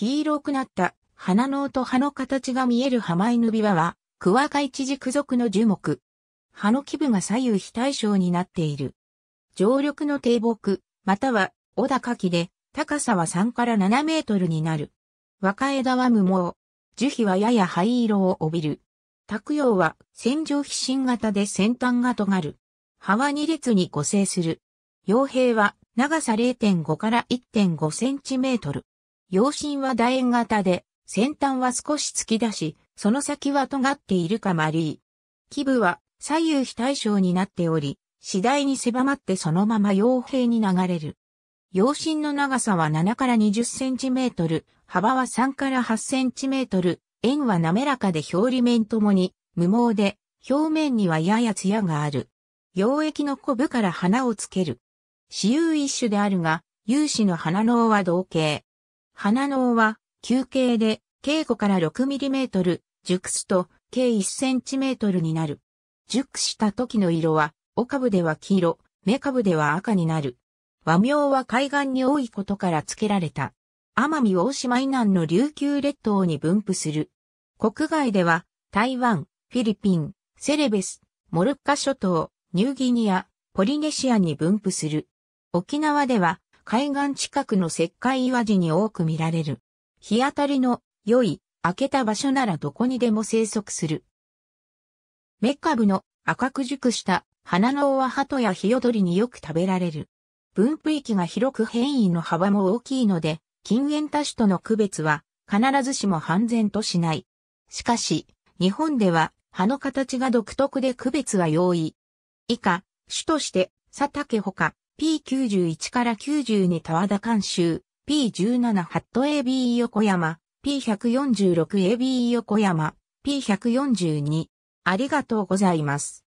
黄色くなった花の音葉の形が見えるハマイヌビワは、クワカイチジク属の樹木。葉の基部が左右非対称になっている。常緑の低木、または小高木で、高さは3から7メートルになる。若枝は無毛。樹皮はやや灰色を帯びる。卓葉は線状皮疹型で先端が尖る。葉は2列に固成する。傭兵は長さ0.5から1.5センチメートル。葉身は楕円型で、先端は少し突き出し、その先は尖っているか丸い。基部は左右非対称になっており、次第に狭まってそのまま傭兵に流れる。陽身の長さは7から20センチメートル、幅は3から8センチメートル、円は滑らかで表裏面ともに無毛で、表面にはやや艶がある。溶液のコブから花をつける。私有一種であるが、有志の花の尾は同型。花の尾は、球形で、径5から 6mm、熟すと、計 1cm になる。熟した時の色は、カ株では黄色、カ株では赤になる。和名は海岸に多いことから付けられた。奄美大島以南の琉球列島に分布する。国外では、台湾、フィリピン、セレベス、モルッカ諸島、ニューギニア、ポリネシアに分布する。沖縄では、海岸近くの石灰岩地に多く見られる。日当たりの良い、開けた場所ならどこにでも生息する。メッカブの赤く熟した花のオはハトやヒヨドリによく食べられる。分布域が広く変異の幅も大きいので、近縁多種との区別は必ずしも半然としない。しかし、日本では葉の形が独特で区別は容易。以下、種として、佐竹ほか、P91 から92田和田監修、P17 ハット AB 横山、P146 AB 横山、P142。ありがとうございます。